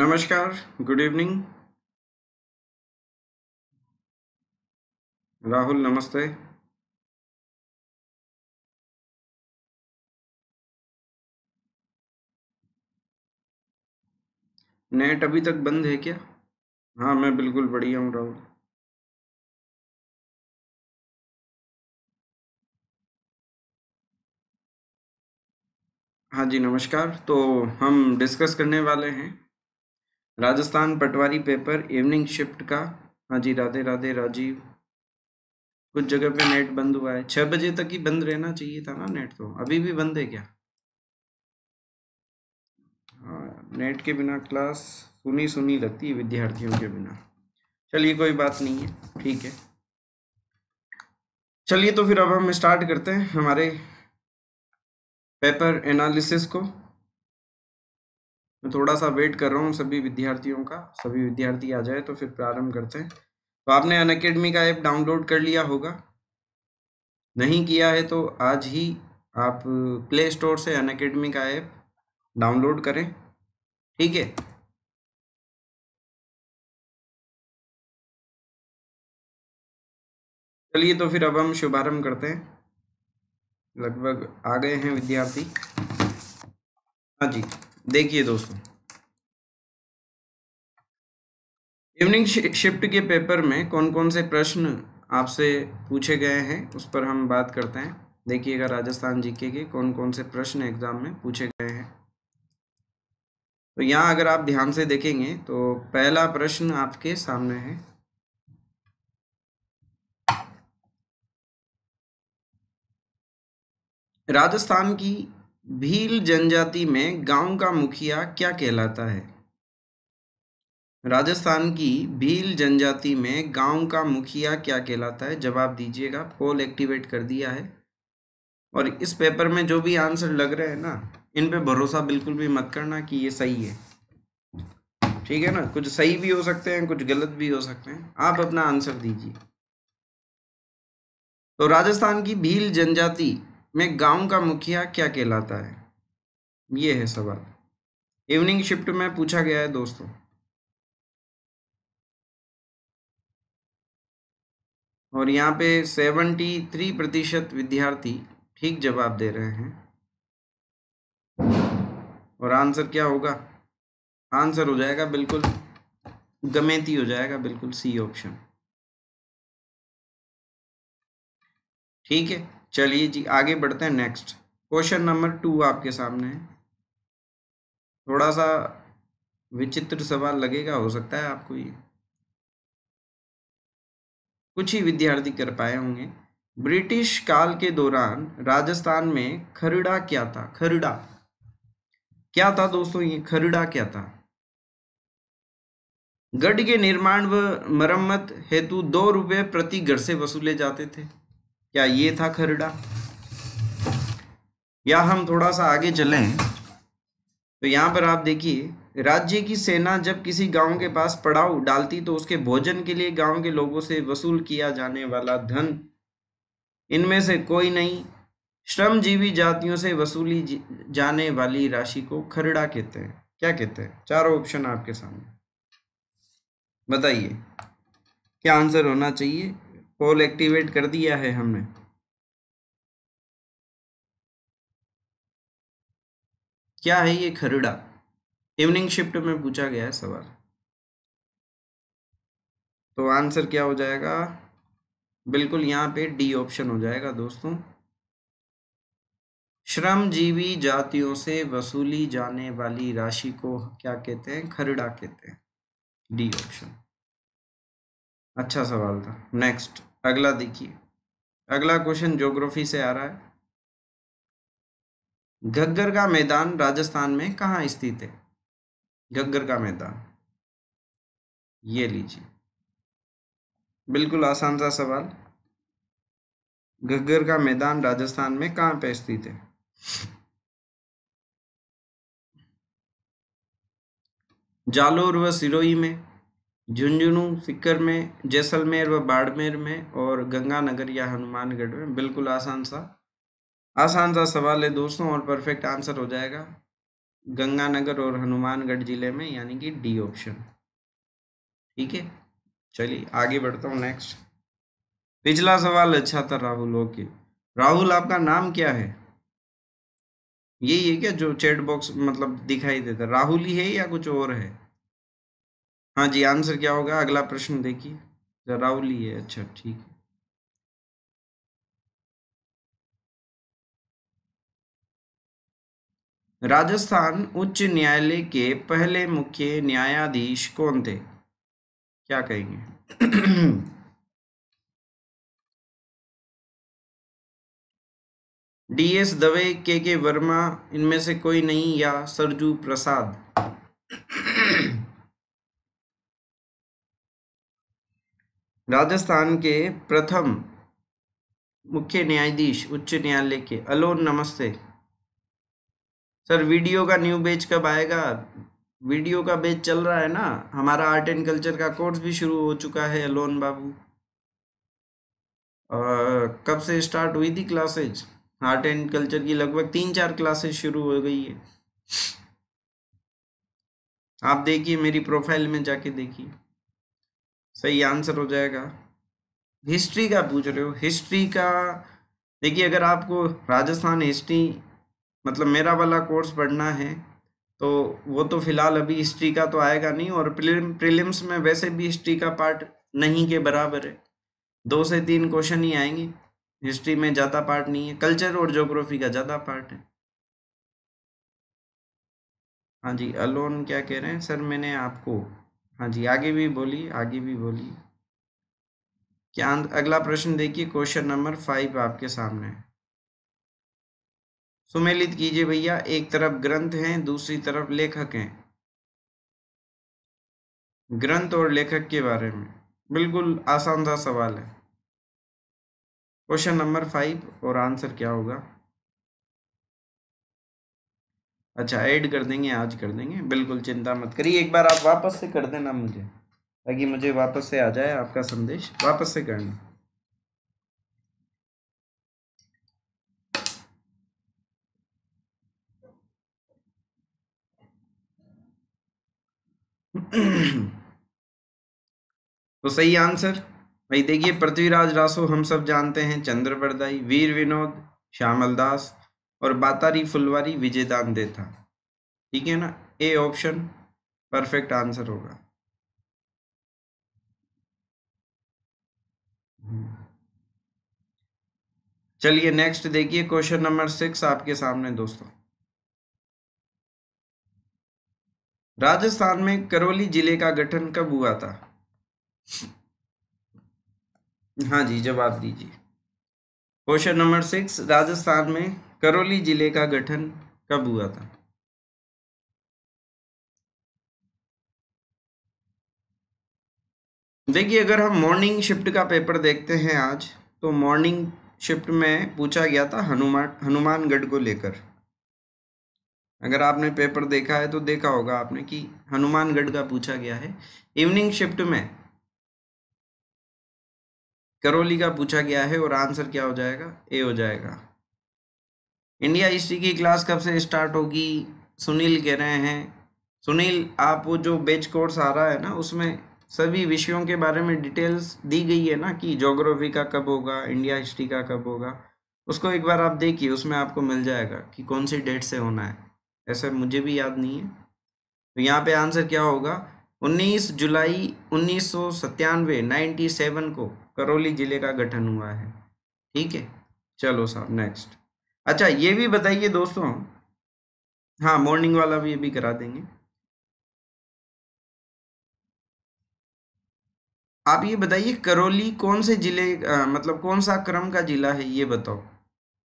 नमस्कार good evening Rahul नमस्ते net अभी तक बंद है क्या हाँ मैं बिल्कुल बढ़िया हूँ राहुल हाँ जी नमस्कार तो हम डिस्कस करने वाले हैं Rajasthan patwari paper evening shift का हाँ जी राधे राधे राजीव कुछ जगह पे नेट बंद हुआ है छः बजे तक ही बंद रहना चाहिए था ना नेट तो अभी भी बंद है क्या हाँ नेट के बिना क्लास सुनी सुनी लगती है विद्यार्थियों के बिना चलिए कोई बात नहीं है ठीक है चलिए तो फिर अब हम स्टार्ट करते हैं हमारे पेपर एनालिसिस को मैं थोड़ा सा वेट कर रहा हूँ सभी विद्यार्थियों का सभी विद्यार्थी आ जाए तो फिर प्रारंभ करते हैं तो आपने अन अकेडमी का ऐप डाउनलोड कर लिया होगा नहीं किया है तो आज ही आप प्ले स्टोर से अन अकेडमी का ऐप डाउनलोड करें ठीक है चलिए तो फिर अब हम शुभारंभ करते हैं लगभग आ गए हैं विद्यार्थी हाँ जी देखिए दोस्तों इवनिंग शिफ्ट के पेपर में कौन कौन से प्रश्न आपसे पूछे गए हैं उस पर हम बात करते हैं देखिएगा राजस्थान जीके के कौन कौन से प्रश्न एग्जाम में पूछे गए हैं तो यहाँ अगर आप ध्यान से देखेंगे तो पहला प्रश्न आपके सामने है राजस्थान की भील जनजाति में गांव का मुखिया क्या कहलाता है राजस्थान की भील जनजाति में गांव का मुखिया क्या कहलाता है जवाब दीजिएगा पोल एक्टिवेट कर दिया है और इस पेपर में जो भी आंसर लग रहे हैं ना इन पे भरोसा बिल्कुल भी मत करना कि ये सही है ठीक है ना कुछ सही भी हो सकते हैं कुछ गलत भी हो सकते हैं आप अपना आंसर दीजिए तो राजस्थान की भील जनजाति में गांव का मुखिया क्या कहलाता है ये है सवाल इवनिंग शिफ्ट में पूछा गया है दोस्तों और यहाँ पे सेवेंटी थ्री प्रतिशत विद्यार्थी ठीक जवाब दे रहे हैं और आंसर क्या होगा आंसर हो जाएगा बिल्कुल गमेती हो जाएगा बिल्कुल सी ऑप्शन ठीक है चलिए जी आगे बढ़ते हैं नेक्स्ट क्वेश्चन नंबर टू आपके सामने है थोड़ा सा विचित्र सवाल लगेगा हो सकता है आपको ये कुछ ही विद्यार्थी कर पाए होंगे ब्रिटिश काल के दौरान राजस्थान में खरड़ा क्या था खरड़ा क्या था दोस्तों ये खरड़ा क्या था गढ़ के निर्माण व मरम्मत हेतु दो रुपये प्रति घर से वसूले जाते थे क्या ये था खरड़ा या हम थोड़ा सा आगे चलें तो यहाँ पर आप देखिए राज्य की सेना जब किसी गांव के पास पड़ाव डालती तो उसके भोजन के लिए गांव के लोगों से वसूल किया जाने वाला धन इनमें से कोई नहीं श्रमजीवी जातियों से वसूली जाने वाली राशि को खरड़ा कहते हैं क्या कहते हैं चारों ऑप्शन आपके सामने बताइए क्या आंसर होना चाहिए पोल एक्टिवेट कर दिया है हमने क्या है ये खरड़ा इवनिंग शिफ्ट में पूछा गया है सवाल तो आंसर क्या हो जाएगा बिल्कुल यहां पे डी ऑप्शन हो जाएगा दोस्तों श्रमजीवी जातियों से वसूली जाने वाली राशि को क्या कहते हैं खरड़ा कहते हैं डी ऑप्शन अच्छा सवाल था नेक्स्ट अगला देखिए अगला क्वेश्चन ज्योग्राफी से आ रहा है घग्गर का मैदान राजस्थान में कहाँ स्थित है घग्गर का मैदान ये लीजिए बिल्कुल आसान सा सवाल घग्गर का मैदान राजस्थान में कहाँ पे स्थित है जालोर व सिरोही में झुंझुनू सिक्कर में जैसलमेर व बाड़मेर में और गंगानगर या हनुमानगढ़ में बिल्कुल आसान सा आसान सा सवाल है दोस्तों और परफेक्ट आंसर हो जाएगा गंगानगर और हनुमानगढ़ जिले में यानी कि डी ऑप्शन ठीक है चलिए आगे बढ़ता हूँ नेक्स्ट पिछला सवाल अच्छा था राहुल ओके राहुल आपका नाम क्या है यही है क्या जो चैट बॉक्स मतलब दिखाई देता राहुल ही है या कुछ और है हाँ जी आंसर क्या होगा अगला प्रश्न देखिए जरावली है अच्छा ठीक है राजस्थान उच्च न्यायालय के पहले मुख्य न्यायाधीश कौन थे क्या कहेंगे डीएस दवे के के वर्मा इनमें से कोई नहीं या सरजू प्रसाद राजस्थान के प्रथम मुख्य न्यायाधीश उच्च न्यायालय के अलोन नमस्ते सर वीडियो का न्यू बेच कब आएगा वीडियो का बेच चल रहा है ना हमारा आर्ट एंड कल्चर का कोर्स भी शुरू हो चुका है अलोन बाबू कब से स्टार्ट हुई थी क्लासेज आर्ट एंड कल्चर की लगभग तीन चार क्लासेज शुरू हो गई है आप देखिए मेरी प्रोफाइल में जाके देखिए सही आंसर हो जाएगा हिस्ट्री का पूछ रहे हो हिस्ट्री का देखिए अगर आपको राजस्थान हिस्ट्री मतलब मेरा वाला कोर्स पढ़ना है तो वो तो फिलहाल अभी हिस्ट्री का तो आएगा नहीं और प्रिलिम प्रिलिम्स में वैसे भी हिस्ट्री का पार्ट नहीं के बराबर है दो से तीन क्वेश्चन ही आएंगे हिस्ट्री में ज़्यादा पार्ट नहीं है कल्चर और जोग्राफी का ज़्यादा पार्ट है हाँ जी अलोन क्या कह रहे हैं सर मैंने आपको हाँ जी आगे भी बोली आगे भी बोली क्या अगला प्रश्न देखिए क्वेश्चन नंबर फाइव आपके सामने सुमेलित कीजिए भैया एक तरफ ग्रंथ हैं दूसरी तरफ लेखक हैं ग्रंथ और लेखक के बारे में बिल्कुल आसान सा सवाल है क्वेश्चन नंबर फाइव और आंसर क्या होगा अच्छा ऐड कर देंगे आज कर देंगे बिल्कुल चिंता मत करिए एक बार आप वापस से कर देना मुझे ताकि मुझे वापस से आ जाए आपका संदेश वापस से करना तो सही आंसर भाई देखिए पृथ्वीराज रासो हम सब जानते हैं चंद्र वीर विनोद श्यामल दास और बातारी फुलवारी विजयदान दे था ठीक है ना ए ऑप्शन परफेक्ट आंसर होगा चलिए नेक्स्ट देखिए क्वेश्चन नंबर सिक्स आपके सामने दोस्तों राजस्थान में करौली जिले का गठन कब हुआ था हाँ जी जवाब दीजिए क्वेश्चन नंबर सिक्स राजस्थान में करौली जिले का गठन कब हुआ था देखिए अगर हम मॉर्निंग शिफ्ट का पेपर देखते हैं आज तो मॉर्निंग शिफ्ट में पूछा गया था हनुमान हनुमानगढ़ को लेकर अगर आपने पेपर देखा है तो देखा होगा आपने कि हनुमानगढ़ का पूछा गया है इवनिंग शिफ्ट में करौली का पूछा गया है और आंसर क्या हो जाएगा ए हो जाएगा इंडिया हिस्ट्री की क्लास कब से स्टार्ट होगी सुनील कह रहे हैं सुनील आप वो जो बेच कोर्स आ रहा है ना उसमें सभी विषयों के बारे में डिटेल्स दी गई है ना कि जोग्राफी का कब होगा इंडिया हिस्ट्री का कब होगा उसको एक बार आप देखिए उसमें आपको मिल जाएगा कि कौन सी डेट से होना है ऐसा मुझे भी याद नहीं है तो यहाँ पे आंसर क्या होगा 19 जुलाई उन्नीस सौ को करौली जिले का गठन हुआ है ठीक है चलो साहब नेक्स्ट अच्छा ये भी बताइए दोस्तों हाँ मॉर्निंग वाला भी ये भी करा देंगे आप ये बताइए करौली कौन से जिले आ, मतलब कौन सा क्रम का जिला है ये बताओ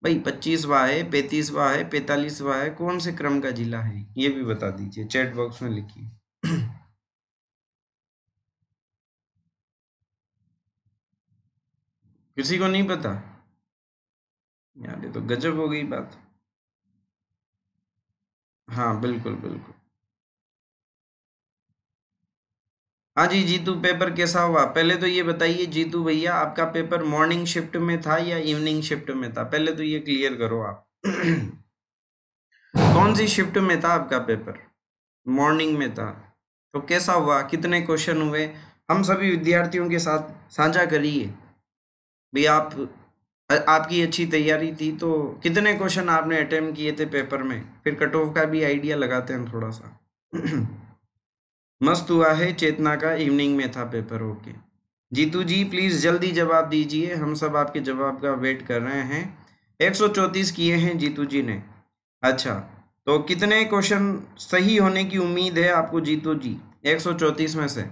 भाई पच्चीसवा है पैंतीसवा है पैंतालीसवा है कौन से क्रम का जिला है ये भी बता दीजिए चैट बॉक्स में लिखिए किसी को नहीं पता यहाँ दे तो गजब हो गई बात हाँ बिल्कुल बिल्कुल हाँ जी जीतू पेपर कैसा हुआ पहले तो ये बताइए जीतू भैया आपका पेपर मॉर्निंग शिफ्ट में था या इवनिंग शिफ्ट में था पहले तो ये क्लियर करो आप कौन सी शिफ्ट में था आपका पेपर मॉर्निंग में था तो कैसा हुआ कितने क्वेश्चन हुए हम सभी विद्यार्थियों के साथ साझा करिए भाई आप आपकी अच्छी तैयारी थी तो कितने क्वेश्चन आपने अटेम्प किए थे पेपर में फिर कट ऑफ का भी आइडिया लगाते हैं थोड़ा सा मस्त हुआ है चेतना का इवनिंग में था paper okay Jitu ji please जल्दी जवाब दीजिए हम सब आपके जवाब का वेट कर रहे हैं एक किए हैं जीतू जी ने अच्छा तो कितने क्वेश्चन सही होने की उम्मीद है आपको जीतू जी एक में से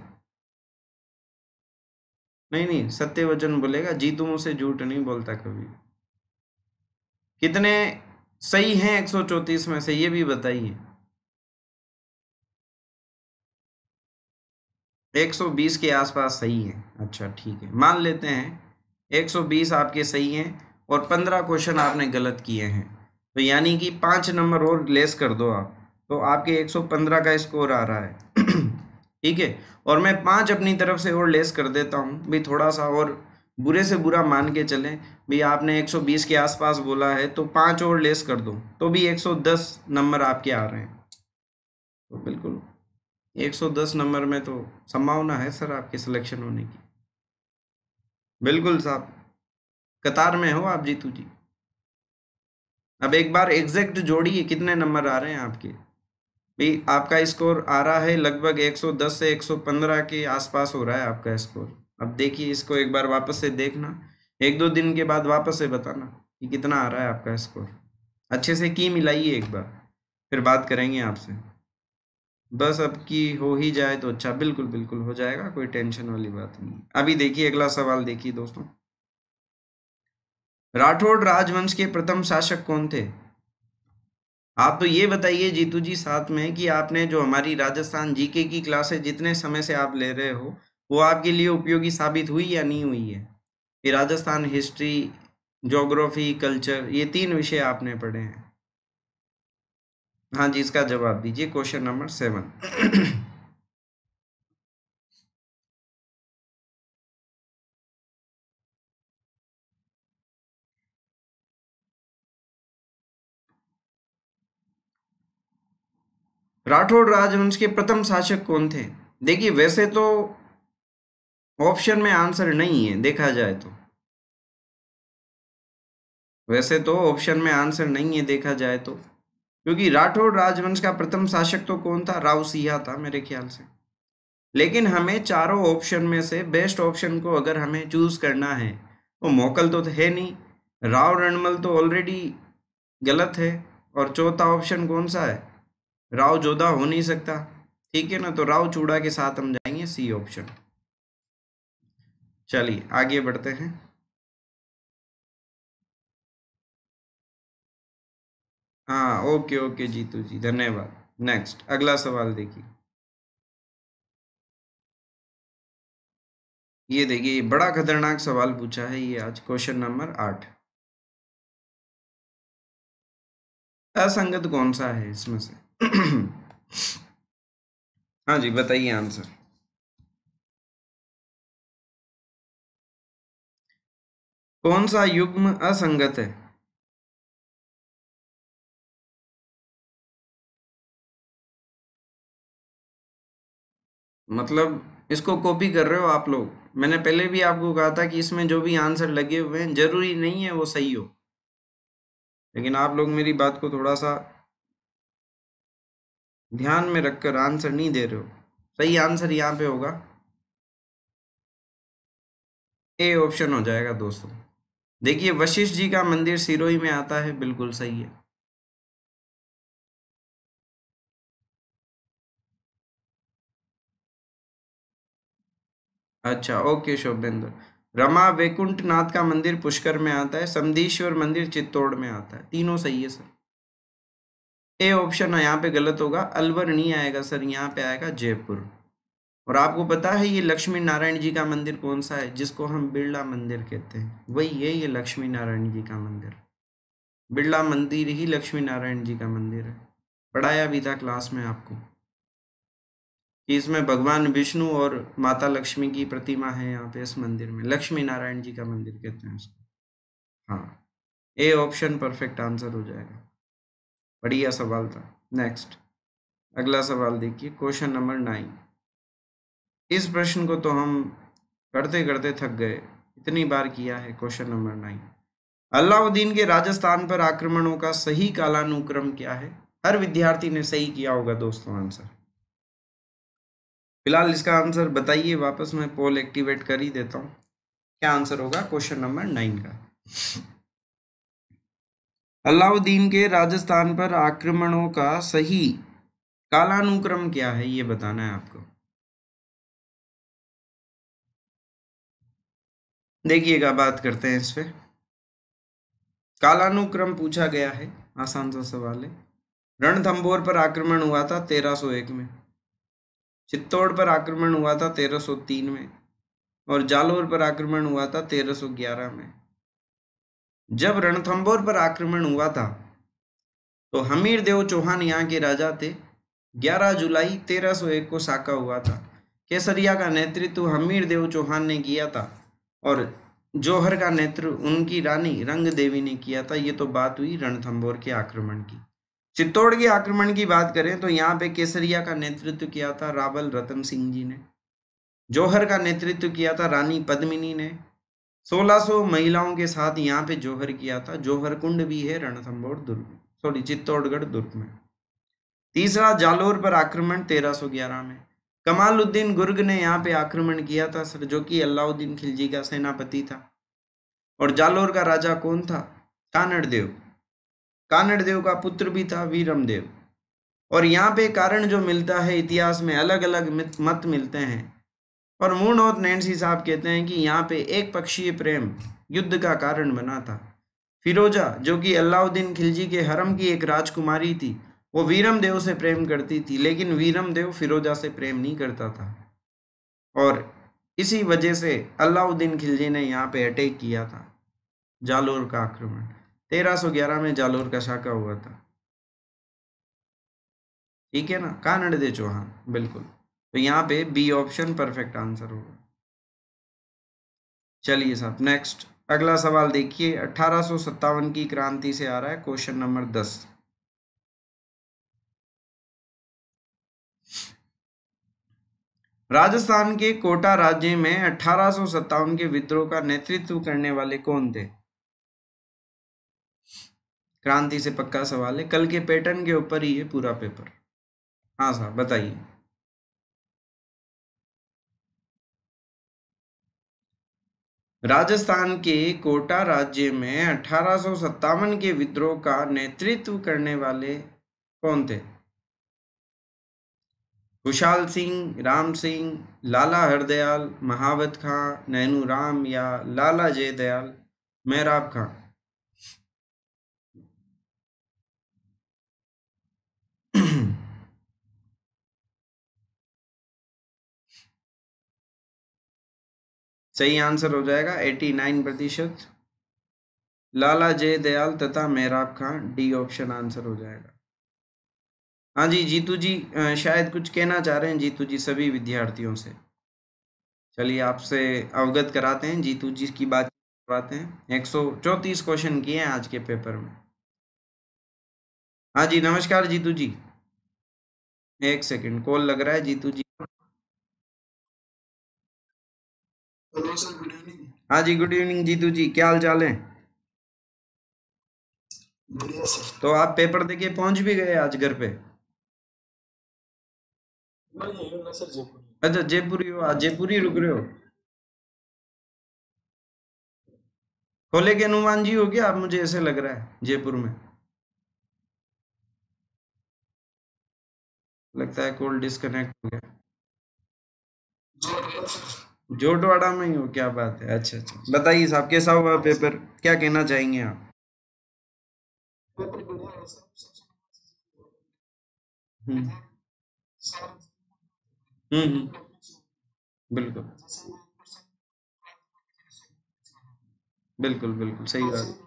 नहीं नहीं सत्य वचन बोलेगा जीतू मुझसे झूठ नहीं बोलता कभी कितने सही हैं एक में से ये भी बताइए 120 के आसपास सही है अच्छा ठीक है मान लेते हैं 120 आपके सही हैं और 15 क्वेश्चन आपने गलत किए हैं तो यानी कि पाँच नंबर और लेस कर दो आप तो आपके 115 का स्कोर आ रहा है ठीक है और मैं पाँच अपनी तरफ से और लेस कर देता हूँ भी थोड़ा सा और बुरे से बुरा मान के चलें भाई आपने 120 के आसपास बोला है तो पाँच और लेस कर दो तो भी 110 नंबर आपके आ रहे हैं तो बिल्कुल 110 नंबर में तो संभावना है सर आपके सिलेक्शन होने की बिल्कुल साहब कतार में हो आप जीतू जी अब एक बार एग्जैक्ट जोड़िए कितने नंबर आ रहे हैं आपके भी आपका स्कोर आ रहा है लगभग 110 से 115 के आसपास हो रहा है आपका स्कोर अब देखिए इसको एक बार वापस से देखना एक दो दिन के बाद वापस से बताना कि कितना आ रहा है आपका स्कोर अच्छे से की मिलाइए एक बार फिर बात करेंगे आपसे बस अब की हो ही जाए तो अच्छा बिल्कुल बिल्कुल हो जाएगा कोई टेंशन वाली बात नहीं अभी देखिए अगला सवाल देखिए दोस्तों राठौड़ राजवंश के प्रथम शासक कौन थे आप तो ये बताइए जीतू जी साथ में कि आपने जो हमारी राजस्थान जीके की क्लासेस जितने समय से आप ले रहे हो वो आपके लिए उपयोगी साबित हुई या नहीं हुई है ये राजस्थान हिस्ट्री जोग्राफी कल्चर ये तीन विषय आपने पढ़े हैं हाँ जी इसका जवाब दीजिए क्वेश्चन नंबर सेवन राठौड़ राजवंश के प्रथम शासक कौन थे देखिए वैसे तो ऑप्शन में आंसर नहीं है देखा जाए तो वैसे तो ऑप्शन में आंसर नहीं है देखा जाए तो क्योंकि राठौड़ राजवंश का प्रथम शासक तो कौन था राव सिया था मेरे ख्याल से लेकिन हमें चारों ऑप्शन में से बेस्ट ऑप्शन को अगर हमें चूज करना है तो मोकल तो है नहीं राव रणमल तो ऑलरेडी गलत है और चौथा ऑप्शन कौन सा है राव जोधा हो नहीं सकता ठीक है ना तो राव चूड़ा के साथ हम जाएंगे सी ऑप्शन चलिए आगे बढ़ते हैं हाँ ओके ओके जीतू जी धन्यवाद नेक्स्ट अगला सवाल देखिए ये देखिए बड़ा खतरनाक सवाल पूछा है ये आज क्वेश्चन नंबर आठ असंगत कौन सा है इसमें से हाँ जी बताइए आंसर कौन सा युग्म असंगत है मतलब इसको कॉपी कर रहे हो आप लोग मैंने पहले भी आपको कहा था कि इसमें जो भी आंसर लगे हुए हैं जरूरी नहीं है वो सही हो लेकिन आप लोग मेरी बात को थोड़ा सा ध्यान में रखकर आंसर नहीं दे रहे हो सही आंसर यहाँ पे होगा ए ऑप्शन हो जाएगा दोस्तों देखिए वशिष्ठ जी का मंदिर सिरोही में आता है बिल्कुल सही है अच्छा ओके शोभेंद्र रमा वैकुंठ नाथ का मंदिर पुष्कर में आता है समदीश्वर मंदिर चित्तौड़ में आता है तीनों सही है सर ए ऑप्शन यहाँ पे गलत होगा अलवर नहीं आएगा सर यहाँ पे आएगा जयपुर और आपको पता है ये लक्ष्मी नारायण जी का मंदिर कौन सा है जिसको हम बिरला मंदिर कहते हैं वही है ये लक्ष्मी नारायण जी का मंदिर बिरला मंदिर ही लक्ष्मी नारायण जी का मंदिर है पढ़ाया भी था क्लास में आपको कि इसमें भगवान विष्णु और माता लक्ष्मी की प्रतिमा है यहाँ पे इस मंदिर में लक्ष्मी नारायण जी का मंदिर कहते हैं उसको हाँ ए ऑप्शन परफेक्ट आंसर हो जाएगा बढ़िया सवाल था नेक्स्ट अगला सवाल देखिए क्वेश्चन नंबर नाइन इस प्रश्न को तो हम करते करते थक गए इतनी बार किया है क्वेश्चन नंबर नाइन अलाउद्दीन के राजस्थान पर आक्रमणों का सही कालानुक्रम क्या है हर विद्यार्थी ने सही किया होगा दोस्तों आंसर फिलहाल इसका आंसर बताइए वापस मैं पोल एक्टिवेट कर ही देता हूँ क्या आंसर होगा क्वेश्चन नंबर नाइन का अलाउद्दीन के राजस्थान पर आक्रमणों का सही कालानुक्रम क्या है ये बताना है आपको देखिएगा बात करते हैं इस पे कालानुक्रम पूछा गया है आसान सा सवाल है रणथंबोर पर आक्रमण हुआ था 1301 में चित्तौड़ पर आक्रमण हुआ था 1303 में और जालोर पर आक्रमण हुआ था 1311 में जब रणथंबोर पर आक्रमण हुआ था तो हमीर देव चौहान यहाँ के राजा थे 11 जुलाई 1301 को साका हुआ था केसरिया का नेतृत्व हमीर देव चौहान ने किया था और जौहर का नेतृत्व उनकी रानी रंग देवी ने किया था ये तो बात हुई रणथंबोर के आक्रमण की चित्तौड़ के आक्रमण की बात करें तो यहाँ पे केसरिया का नेतृत्व किया था रावल रतन सिंह जी ने जौहर का नेतृत्व किया था रानी पद्मिनी ने 1600 महिलाओं के साथ यहाँ पे जोहर किया था जोहर कुंड भी है रणथम्बोर दुर्ग सॉरी चित्तौड़गढ़ दुर्ग में तीसरा जालोर पर आक्रमण 1311 में कमालुद्दीन गुर्ग ने यहाँ पे आक्रमण किया था सर जो कि अलाउद्दीन खिलजी का सेनापति था और जालोर का राजा कौन था कानड़देव कानड़देव का पुत्र भी था वीरमदेव और यहाँ पे कारण जो मिलता है इतिहास में अलग अलग मत मिलते हैं और मून और नैन्सी साहब कहते हैं कि यहाँ पे एक पक्षीय प्रेम युद्ध का कारण बना था फिरोजा जो कि अलाउद्दीन खिलजी के हरम की एक राजकुमारी थी वो वीरम देव से प्रेम करती थी लेकिन वीरम देव फिरोजा से प्रेम नहीं करता था और इसी वजह से अलाउद्दीन खिलजी ने यहाँ पे अटैक किया था जालोर का आक्रमण 1311 में जालोर का शाखा हुआ था ठीक है ना कानड़ दे चौहान बिल्कुल तो यहाँ पे बी ऑप्शन परफेक्ट आंसर होगा चलिए साहब नेक्स्ट अगला सवाल देखिए अठारह की क्रांति से आ रहा है क्वेश्चन नंबर दस राजस्थान के कोटा राज्य में अठारह के विद्रोह का नेतृत्व करने वाले कौन थे क्रांति से पक्का सवाल है कल के पैटर्न के ऊपर ही है पूरा पेपर हाँ साहब बताइए राजस्थान के कोटा राज्य में अठारह के विद्रोह का नेतृत्व करने वाले कौन थे खुशाल सिंह राम सिंह लाला हरदयाल महावत खां नैनू राम या लाला जयदयाल मेहराब खां सही आंसर हो जाएगा 89 प्रतिशत लाला जय दयाल तथा मेहराब खां डी ऑप्शन आंसर हो जाएगा हाँ जी जीतू जी शायद कुछ कहना चाह रहे हैं जीतू जी सभी विद्यार्थियों से चलिए आपसे अवगत कराते हैं जीतू जी की बात करवाते हैं एक सौ चौंतीस क्वेश्चन किए हैं आज के पेपर में हाँ जी नमस्कार जीतू जी एक सेकंड कॉल लग रहा है Jitu ji hello sir good evening हाँ जी गुड इवनिंग जीतू जी क्या हाल चाल है बढ़िया तो आप पेपर देके पहुंच भी गए आज घर पे जयपुर अच्छा जयपुरी हो आज जयपुरी रुक रहे हो खोले के हनुमान जी हो गया आप मुझे ऐसे लग रहा है जयपुर में लगता है कॉल डिस्कनेक्ट हो गया जोटवाड़ा में ही हो क्या बात है अच्छा अच्छा बताइए साहब कैसा हुआ पेपर क्या कहना चाहेंगे आप हम्म हम्म, हम्म। बिल्कुल बिल्कुल बिल्कुल सही बात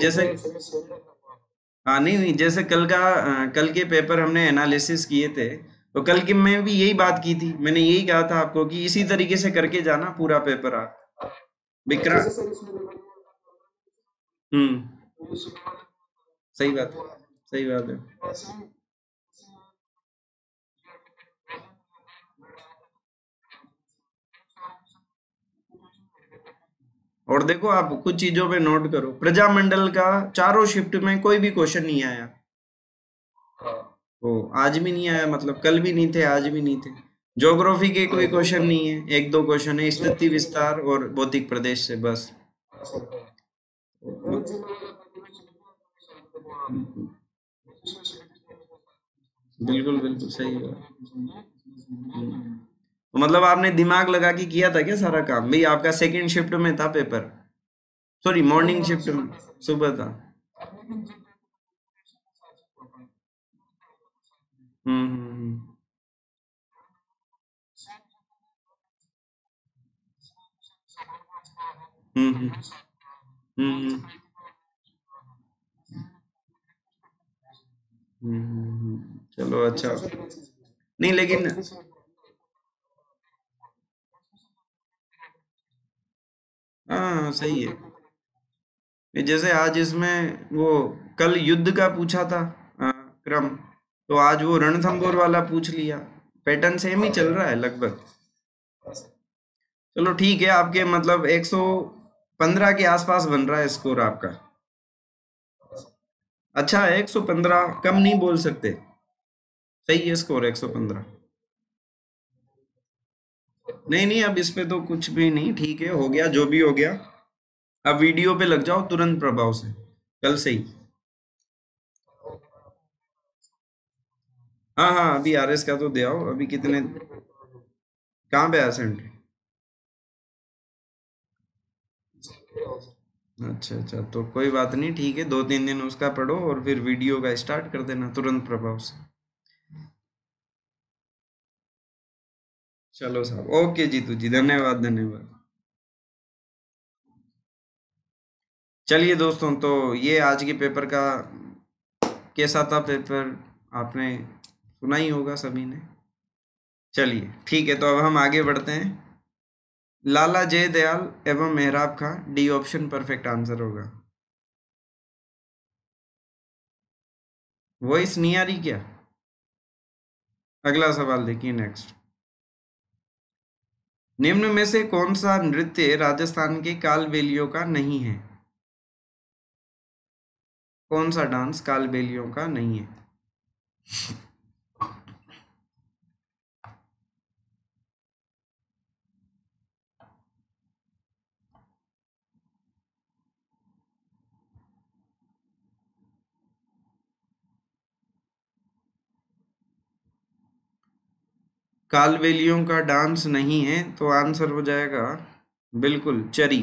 जैसे हाँ नहीं नहीं जैसे कल का आ, कल के पेपर हमने एनालिसिस किए थे तो कल की मैं भी यही बात की थी मैंने यही कहा था आपको कि इसी तरीके से करके जाना पूरा पेपर आप विक्रांत हम्म सही बात है सही बात है और देखो आप कुछ चीजों पे नोट करो प्रजामंडल का चारों शिफ्ट में कोई भी क्वेश्चन नहीं आया हाँ। ओ आज भी नहीं आया मतलब कल भी नहीं थे आज भी नहीं थे ज्योग्राफी के कोई क्वेश्चन नहीं है एक दो क्वेश्चन है स्थिति विस्तार और भौतिक प्रदेश से बस बिल्कुल बिल्कुल सही है तो मतलब आपने दिमाग लगा के किया था क्या सारा काम भाई आपका सेकंड शिफ्ट में था पेपर सॉरी मॉर्निंग शिफ्ट में सुबह था हम्म हम्म हम्म।, हम्म हम्म हम्म हम्म चलो अच्छा नहीं लेकिन हाँ सही है जैसे आज इसमें वो कल युद्ध का पूछा था आ, क्रम तो आज वो रणथंबोर वाला पूछ लिया पैटर्न सेम ही चल हाँ। रहा है लगभग चलो ठीक है आपके मतलब 115 के आसपास बन रहा है स्कोर आपका अच्छा 115 कम नहीं बोल सकते सही है स्कोर 115 नहीं नहीं अब इसमें तो कुछ भी नहीं ठीक है हो गया जो भी हो गया अब वीडियो पे लग जाओ तुरंत प्रभाव से कल से ही हाँ हाँ अभी आर एस का तो दे आओ अभी कितने कहाँ पे आया सेंटर अच्छा अच्छा तो कोई बात नहीं ठीक है दो तीन दिन उसका पढ़ो और फिर वीडियो का स्टार्ट कर देना तुरंत प्रभाव से चलो साहब ओके जीतू जी धन्यवाद धन्यवाद चलिए दोस्तों तो ये आज के पेपर का कैसा था पेपर आपने सुना ही होगा सभी ने चलिए ठीक है तो अब हम आगे बढ़ते हैं लाला जय दयाल एवं मेहराब का डी ऑप्शन परफेक्ट आंसर होगा वॉइस नहीं आ रही क्या अगला सवाल देखिए नेक्स्ट निम्न में से कौन सा नृत्य राजस्थान के कालबेलियों का नहीं है कौन सा डांस कालबेलियों का नहीं है कालबेलियों का डांस नहीं है तो आंसर हो जाएगा बिल्कुल चरी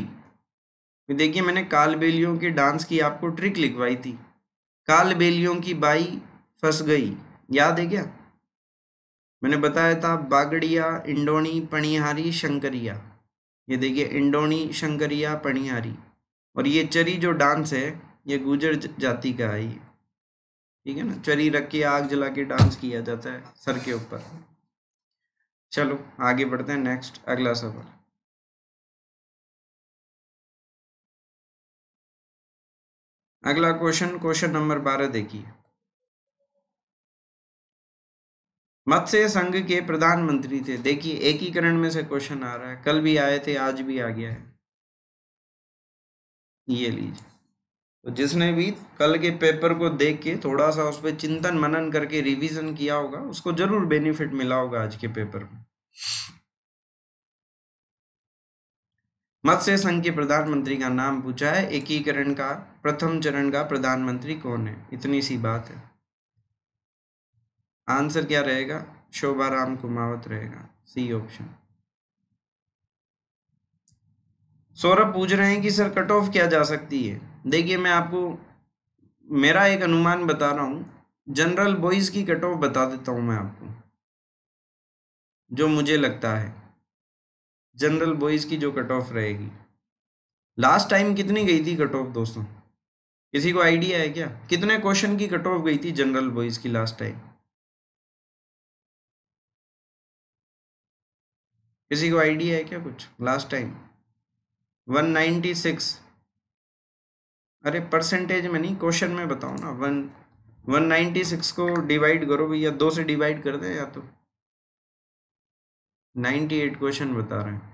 देखिए मैंने कालबेलियों के डांस की आपको ट्रिक लिखवाई थी कालबेलियों की बाई फंस गई याद है क्या मैंने बताया था बागड़िया इंडोनी पणिहारी शंकरिया ये देखिए इंडोनी शंकरिया पणिहारी और ये चरी जो डांस है ये गुजर जाति का है ये ठीक है ना चरी रख के आग जला के डांस किया जाता है सर के ऊपर चलो आगे बढ़ते हैं नेक्स्ट अगला सवाल अगला क्वेश्चन क्वेश्चन नंबर बारह देखिए मत्स्य संघ के प्रधानमंत्री थे देखिए एकीकरण में से क्वेश्चन आ रहा है कल भी आए थे आज भी आ गया है ये लीजिए तो जिसने भी कल के पेपर को देख के थोड़ा सा उस पर चिंतन मनन करके रिवीजन किया होगा उसको जरूर बेनिफिट मिला होगा आज के पेपर में मत्स्य संघ के प्रधानमंत्री का नाम पूछा है एकीकरण का प्रथम चरण का प्रधानमंत्री कौन है इतनी सी बात है आंसर क्या रहेगा शोभा राम कुमावत रहेगा सी ऑप्शन सौरभ पूछ रहे हैं कि सर कट ऑफ क्या जा सकती है देखिए मैं आपको मेरा एक अनुमान बता रहा हूँ जनरल बॉयज़ की कट ऑफ बता देता हूँ मैं आपको जो मुझे लगता है जनरल बॉयज़ की जो कट ऑफ रहेगी लास्ट टाइम कितनी गई थी कट ऑफ दोस्तों किसी को आइडिया है क्या कितने क्वेश्चन की कट ऑफ गई थी जनरल बॉयज़ की लास्ट टाइम किसी को आइडिया है क्या कुछ लास्ट टाइम 196 अरे परसेंटेज में नहीं क्वेश्चन में बताओ ना वन वन नाइन्टी सिक्स को डिवाइड करो भैया दो से डिवाइड कर दे या तो नाइन्टी एट क्वेश्चन बता रहे हैं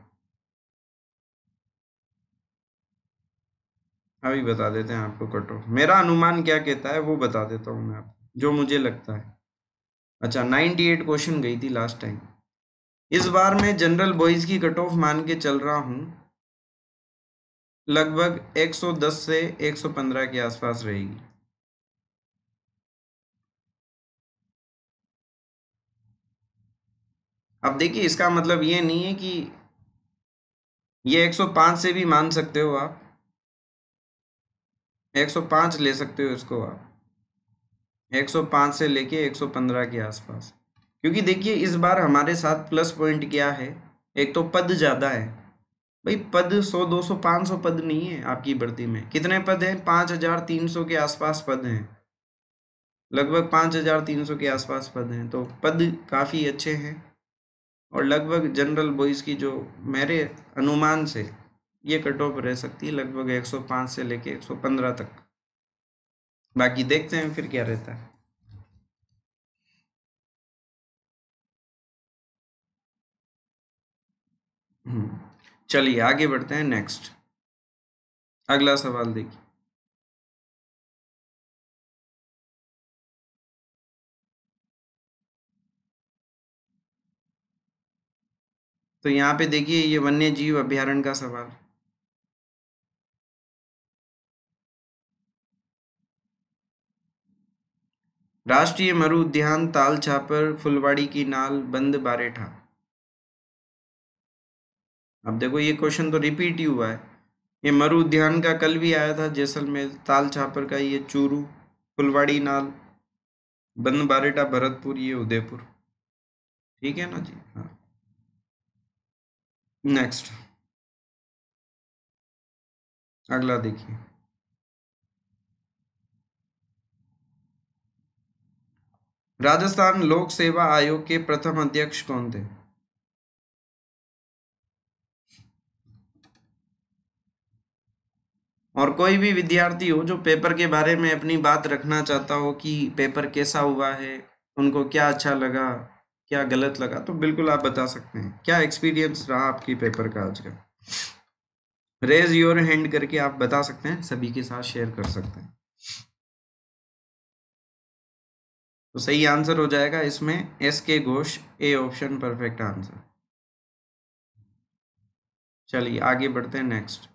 अभी बता देते हैं आपको कट ऑफ मेरा अनुमान क्या कहता है वो बता देता हूँ मैं आपको जो मुझे लगता है अच्छा नाइन्टी एट क्वेश्चन गई थी लास्ट टाइम इस बार मैं जनरल बॉयज़ की कट ऑफ मान के चल रहा हूँ लगभग 110 से 115 के आसपास रहेगी अब देखिए इसका मतलब ये नहीं है कि ये 105 से भी मान सकते हो आप 105 ले सकते हो इसको आप 105 से लेके 115 के आसपास क्योंकि देखिए इस बार हमारे साथ प्लस पॉइंट क्या है एक तो पद ज़्यादा है भाई पद सौ दो सौ पाँच सौ पद नहीं है आपकी भर्ती में कितने पद हैं पाँच हजार तीन सौ के आसपास पद हैं लगभग पाँच हजार तीन सौ के आसपास पद हैं तो पद काफ़ी अच्छे हैं और लगभग जनरल बॉयज़ की जो मेरे अनुमान से ये कट ऑफ रह सकती है लगभग 105 से लेके 115 तक बाकी देखते हैं फिर क्या रहता है हम्म चलिए आगे बढ़ते हैं नेक्स्ट अगला सवाल देखिए तो यहां पे देखिए ये वन्य जीव अभ्यारण का सवाल राष्ट्रीय मरु उद्यान ताल छापर फुलवाड़ी की नाल बंद बारेठा अब देखो ये क्वेश्चन तो रिपीट ही हुआ है ये मरु उद्यान का कल भी आया था जैसलमेर ताल छापर का ये चूरू फुलवाड़ी नाल बंद बारेटा भरतपुर ये उदयपुर ठीक है ना जी हाँ नेक्स्ट अगला देखिए राजस्थान लोक सेवा आयोग के प्रथम अध्यक्ष कौन थे और कोई भी विद्यार्थी हो जो पेपर के बारे में अपनी बात रखना चाहता हो कि पेपर कैसा हुआ है उनको क्या अच्छा लगा क्या गलत लगा तो बिल्कुल आप बता सकते हैं क्या एक्सपीरियंस रहा आपकी पेपर का आज का रेज योर हैंड करके आप बता सकते हैं सभी के साथ शेयर कर सकते हैं तो सही आंसर हो जाएगा इसमें S K Ghosh A option perfect answer चलिए आगे बढ़ते हैं नेक्स्ट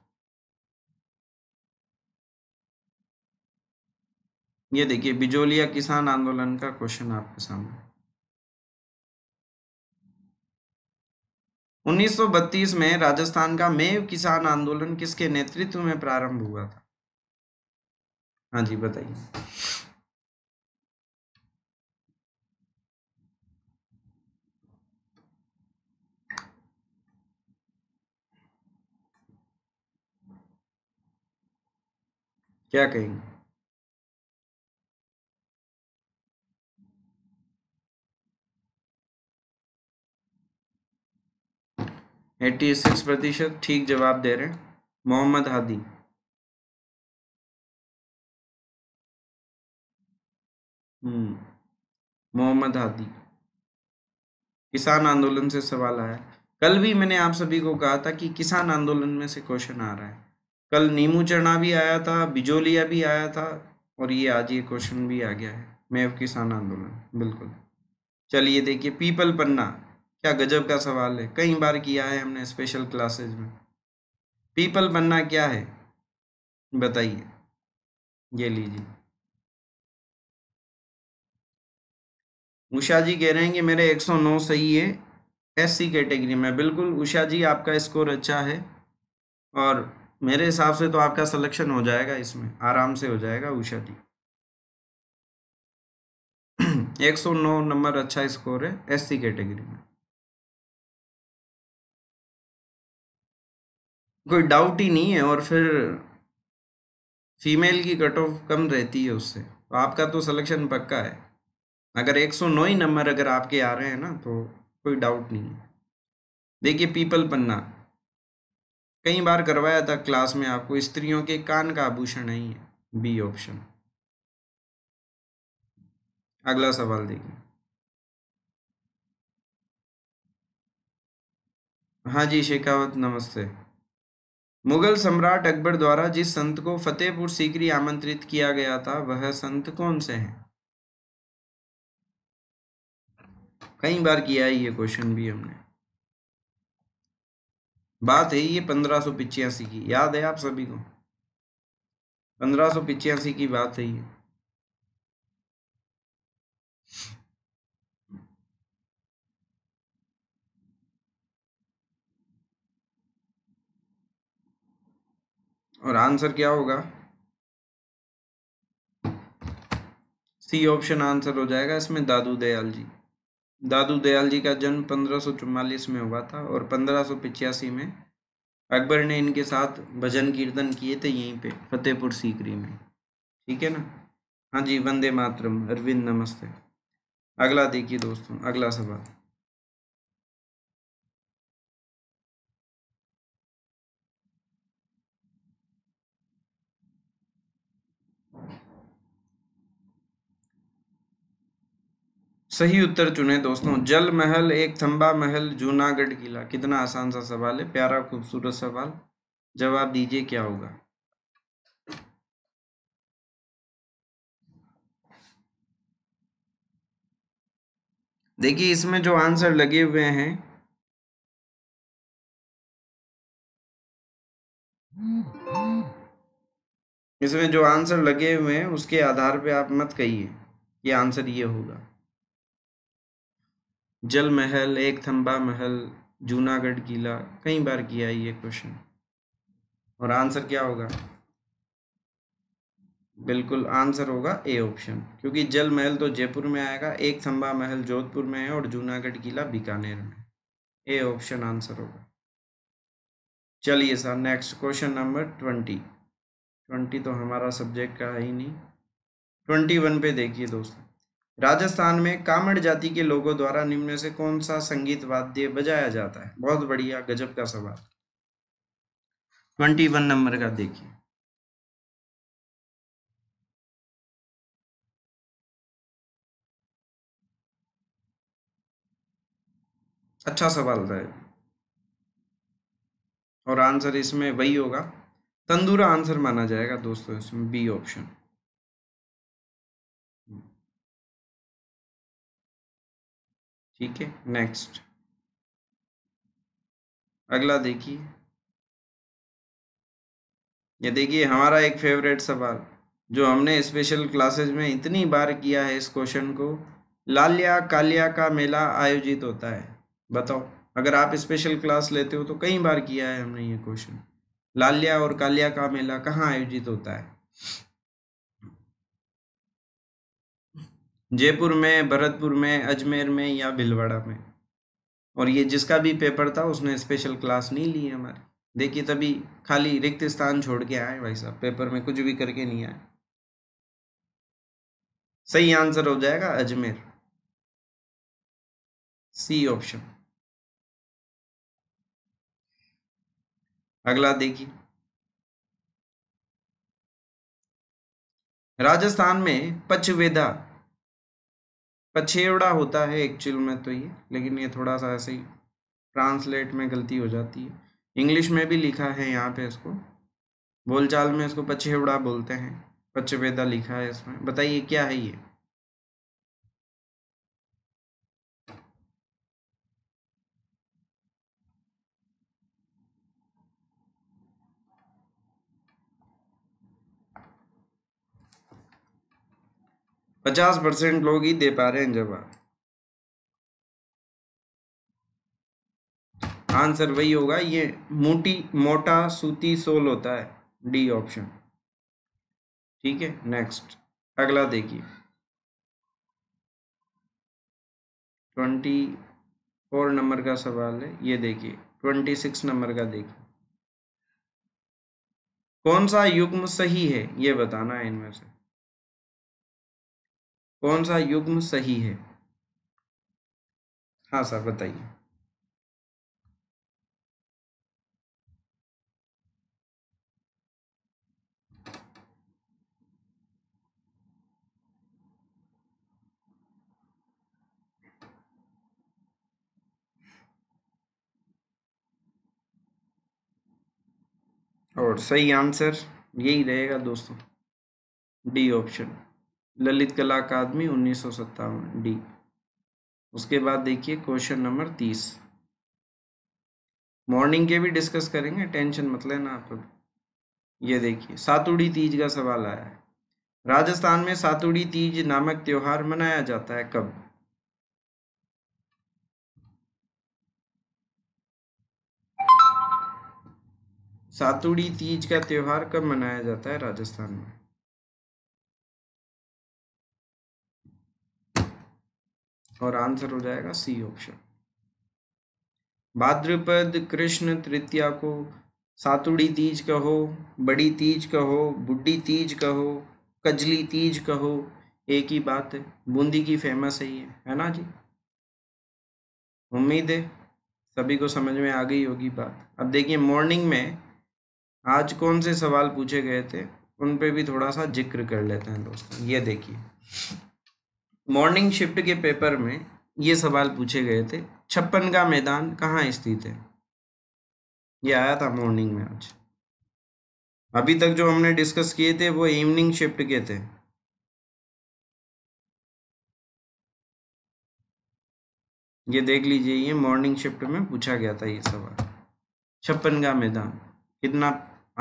ये देखिए बिजोलिया किसान आंदोलन का क्वेश्चन आपके सामने 1932 में राजस्थान का मेव किसान आंदोलन किसके नेतृत्व में प्रारंभ हुआ था हाँ जी बताइए क्या कहेंगे एट्टी सिक्स प्रतिशत ठीक जवाब दे रहे मोहम्मद हादी हम्म, मोहम्मद हादी किसान आंदोलन से सवाल आया कल भी मैंने आप सभी को कहा था कि किसान आंदोलन में से क्वेश्चन आ रहा है कल नीमू चढ़ा भी आया था बिजोलिया भी आया था और ये आज ये क्वेश्चन भी आ गया है मैं किसान आंदोलन बिल्कुल चलिए देखिए पीपल पन्ना क्या गजब का सवाल है कई बार किया है हमने स्पेशल क्लासेज में पीपल बनना क्या है बताइए ये लीजिए उषा जी कह रहे हैं कि मेरे 109 सही है एस सी कैटेगरी में बिल्कुल उषा जी आपका स्कोर अच्छा है और मेरे हिसाब से तो आपका सिलेक्शन हो जाएगा इसमें आराम से हो जाएगा उषा जी 109 नंबर अच्छा स्कोर है एस सी कैटेगरी में कोई डाउट ही नहीं है और फिर फीमेल की कट ऑफ कम रहती है उससे तो आपका तो सिलेक्शन पक्का है अगर 109 ही नंबर अगर आपके आ रहे हैं ना तो कोई डाउट नहीं है देखिए पीपल पन्ना कई बार करवाया था क्लास में आपको स्त्रियों के कान का आभूषण नहीं है बी ऑप्शन अगला सवाल देखिए हाँ जी शेखावत नमस्ते मुगल सम्राट अकबर द्वारा जिस संत को फतेहपुर सीकरी आमंत्रित किया गया था वह संत कौन से हैं कई बार किया है ये क्वेश्चन भी हमने बात है ये पंद्रह सौ पिचासी की याद है आप सभी को पंद्रह सौ पिचासी की बात है ये और आंसर क्या होगा सी ऑप्शन आंसर हो जाएगा इसमें दादू दयाल जी दादू दयाल जी का जन्म पंद्रह में हुआ था और पंद्रह में अकबर ने इनके साथ भजन कीर्तन किए थे यहीं पे फतेहपुर सीकरी में ठीक है ना हाँ जी वंदे मातरम अरविंद नमस्ते अगला देखिए दोस्तों अगला सवाल सही उत्तर चुने दोस्तों जल महल एक थम्बा महल जूनागढ़ किला कितना आसान सा सवाल है प्यारा खूबसूरत सवाल जवाब दीजिए क्या होगा देखिए इसमें जो आंसर लगे हुए हैं इसमें जो आंसर लगे हुए हैं उसके आधार पे आप मत कहिए कि आंसर ये होगा जल महल एक थम्बा महल जूनागढ़ किला कई बार किया ये क्वेश्चन और आंसर क्या होगा बिल्कुल आंसर होगा ए ऑप्शन क्योंकि जल महल तो जयपुर में आएगा एक थम्बा महल जोधपुर में है और जूनागढ़ किला बीकानेर में ए ऑप्शन आंसर होगा चलिए sir next question number twenty twenty तो हमारा सब्जेक्ट का है ही नहीं ट्वेंटी वन पे देखिए दोस्तों राजस्थान में कामड़ जाति के लोगों द्वारा निम्न से कौन सा संगीत वाद्य बजाया जाता है बहुत बढ़िया गजब का सवाल ट्वेंटी वन नंबर का देखिए अच्छा सवाल था और आंसर इसमें वही होगा तंदूरा आंसर माना जाएगा दोस्तों इसमें बी ऑप्शन ठीक है नेक्स्ट अगला देखिए ये देखिए हमारा एक फेवरेट सवाल जो हमने स्पेशल क्लासेज में इतनी बार किया है इस क्वेश्चन को लाल्या कालिया का मेला आयोजित होता है बताओ अगर आप स्पेशल क्लास लेते हो तो कई बार किया है हमने ये क्वेश्चन लाल्या और कालिया का मेला कहाँ आयोजित होता है जयपुर में भरतपुर में अजमेर में या भिलवाड़ा में और ये जिसका भी पेपर था उसने स्पेशल क्लास नहीं ली हमारे देखिए तभी खाली रिक्त स्थान छोड़ के आए भाई साहब पेपर में कुछ भी करके नहीं आए सही आंसर हो जाएगा अजमेर सी ऑप्शन अगला देखिए राजस्थान में पचवेदा पछेवड़ा होता है एक्चुअल में तो ये लेकिन ये थोड़ा सा ऐसे ही ट्रांसलेट में गलती हो जाती है इंग्लिश में भी लिखा है यहाँ पे इसको बोलचाल में इसको पछेवड़ा बोलते हैं पचवेदा लिखा है इसमें बताइए क्या है ये पचास परसेंट लोग ही दे पा रहे हैं जवाब आंसर वही होगा ये मोटी मोटा सूती सोल होता है डी ऑप्शन ठीक है नेक्स्ट अगला देखिए ट्वेंटी फोर नंबर का सवाल है ये देखिए ट्वेंटी सिक्स नंबर का देखिए कौन सा युग्म सही है ये बताना है इनमें से कौन सा युग्म सही है हाँ सर बताइए और सही आंसर यही रहेगा दोस्तों डी ऑप्शन ललित कला अकादमी उन्नीस सौ सत्तावन डी उसके बाद देखिए क्वेश्चन नंबर तीस मॉर्निंग के भी डिस्कस करेंगे टेंशन मत लेना आप ये देखिए सातुड़ी तीज का सवाल आया है राजस्थान में सातुड़ी तीज नामक त्यौहार मनाया जाता है कब सातुड़ी तीज का त्यौहार कब मनाया जाता है राजस्थान में और आंसर हो जाएगा सी ऑप्शन भाद्रपद कृष्ण तृतीया को सातुड़ी तीज कहो बड़ी तीज कहो बुढ़ी तीज कहो कजली तीज कहो एक ही बात है बूंदी की फेमस है ये है ना जी उम्मीद है सभी को समझ में आ गई होगी बात अब देखिए मॉर्निंग में आज कौन से सवाल पूछे गए थे उन पे भी थोड़ा सा जिक्र कर लेते हैं दोस्तों ये देखिए मॉर्निंग शिफ्ट के पेपर में ये सवाल पूछे गए थे छप्पन का मैदान कहाँ स्थित है ये आया था मॉर्निंग में आज अभी तक जो हमने डिस्कस किए थे वो इवनिंग शिफ्ट के थे ये देख लीजिए ये मॉर्निंग शिफ्ट में पूछा गया था ये सवाल छप्पन का मैदान कितना